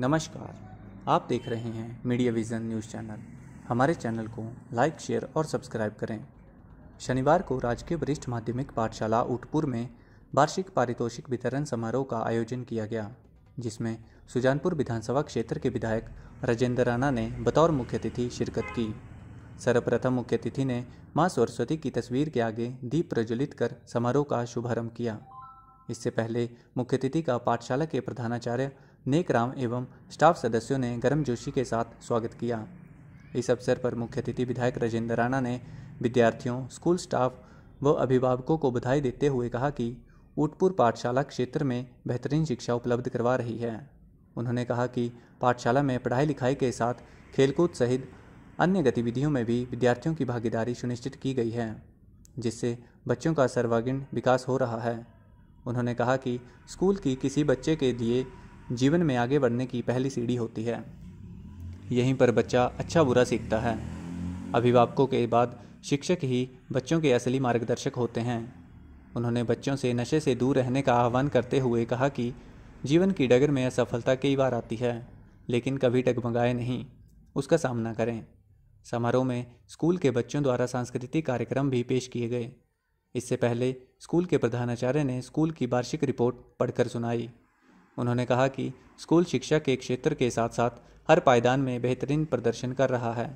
नमस्कार आप देख रहे हैं मीडिया विज़न न्यूज़ चैनल हमारे चैनल को लाइक शेयर और सब्सक्राइब करें शनिवार को राजकीय वरिष्ठ माध्यमिक पाठशाला उठपुर में वार्षिक पारितोषिक वितरण समारोह का आयोजन किया गया जिसमें सुजानपुर विधानसभा क्षेत्र के विधायक राजेंद्र राणा ने बतौर मुख्य अतिथि शिरकत की सर्वप्रथम अतिथि ने माँ सरस्वती की तस्वीर के आगे दीप प्रज्वलित कर समारोह का शुभारंभ किया इससे पहले मुख्य अतिथि का पाठशाला के प्रधानाचार्य नेकराम एवं स्टाफ सदस्यों ने गर्मजोशी के साथ स्वागत किया इस अवसर पर मुख्य अतिथि विधायक राजेंद्र राणा ने विद्यार्थियों स्कूल स्टाफ व अभिभावकों को बधाई देते हुए कहा कि ऊटपुर पाठशाला क्षेत्र में बेहतरीन शिक्षा उपलब्ध करवा रही है उन्होंने कहा कि पाठशाला में पढ़ाई लिखाई के साथ खेलकूद सहित अन्य गतिविधियों में भी विद्यार्थियों की भागीदारी सुनिश्चित की गई है जिससे बच्चों का सर्वागीण विकास हो रहा है उन्होंने कहा कि स्कूल की किसी बच्चे के लिए जीवन में आगे बढ़ने की पहली सीढ़ी होती है यहीं पर बच्चा अच्छा बुरा सीखता है अभिभावकों के बाद शिक्षक ही बच्चों के असली मार्गदर्शक होते हैं उन्होंने बच्चों से नशे से दूर रहने का आह्वान करते हुए कहा कि जीवन की डगर में असफलता कई बार आती है लेकिन कभी डगमगाए नहीं उसका सामना करें समारोह में स्कूल के बच्चों द्वारा सांस्कृतिक कार्यक्रम भी पेश किए गए इससे पहले स्कूल के प्रधानाचार्य ने स्कूल की वार्षिक रिपोर्ट पढ़कर सुनाई उन्होंने कहा कि स्कूल शिक्षा के क्षेत्र के साथ साथ हर पायदान में बेहतरीन प्रदर्शन कर रहा है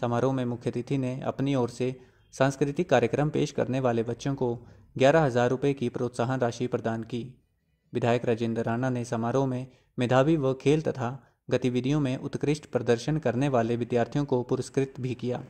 समारोह में मुख्य अतिथि ने अपनी ओर से सांस्कृतिक कार्यक्रम पेश करने वाले बच्चों को ग्यारह हज़ार रुपये की प्रोत्साहन राशि प्रदान की विधायक राजेंद्र राणा ने समारोह में मेधावी व खेल तथा गतिविधियों में उत्कृष्ट प्रदर्शन करने वाले विद्यार्थियों को पुरस्कृत भी किया